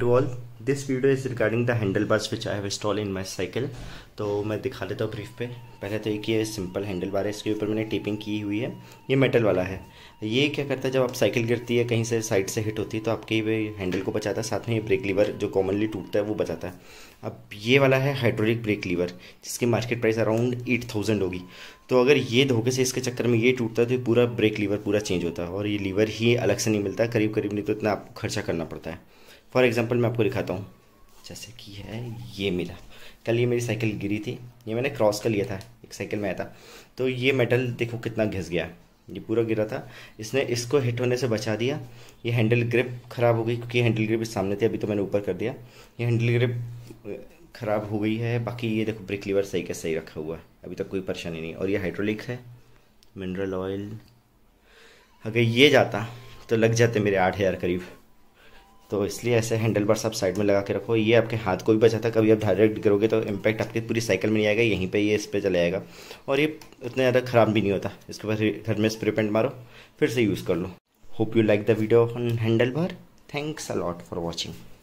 to all this video is regarding the handle bars which I have install in my cycle तो मैं दिखा देता हूँ brief पे पहले तो एक ये सिंपल हैंडल बार है इसके ऊपर मैंने टेपिंग की हुई है ये मेटल वाला है ये क्या करता है जब आप साइकिल गिरती है कहीं से साइड से हिट होती है तो आपके ये हैंडल को बचाता है साथ में ये ब्रेक लीवर जो कॉमनली टूटता है वो बचाता है अब ये वाला है हाइड्रोलिक ब्रेक लीवर जिसकी market price around eight thousand होगी तो अगर ये धोखे से इसके चक्कर में ये टूटता है तो पूरा ब्रेक लीवर पूरा चेंज होता है और ये लीवर ही अलग से नहीं मिलता करीब करीब नहीं तो इतना आपको खर्चा करना पड़ता है फॉर एग्ज़ाम्पल मैं आपको दिखाता हूँ जैसे कि है ये मिला कल ये मेरी साइकिल गिरी थी ये मैंने क्रॉस कर लिया था एक साइकिल में आया था तो ये मेटल देखो कितना घिस गया ये पूरा गिरा था इसने इसको हिट होने से बचा दिया ये हैंडल ग्रिप ख़राब हो गई क्योंकि हैंडल ग्रिप सामने थी अभी तो मैंने ऊपर कर दिया ये हैंडल ग्रिप ख़राब हो गई है बाकी ये देखो ब्रिक लीवर सही का सही रखा हुआ है अभी तक कोई परेशानी नहीं और ये हाइड्रोलिक है मिनरल ऑयल अगर ये जाता तो लग जाते मेरे आठ हज़ार करीब तो इसलिए ऐसे हैंडल बार्स आप साइड में लगा के रखो ये आपके हाथ को भी बचाता है कभी आप डायरेक्ट करोगे तो इम्पैक्ट आपकी पूरी साइकिल में नहीं आएगा यहीं पे ये इस पर चले जाएगा और ये उतना ज़्यादा ख़राब भी नहीं होता इसके बाद घर में स्प्रे पेंट मारो फिर से यूज़ कर लो hope you like the video on handle bar thanks lot for watching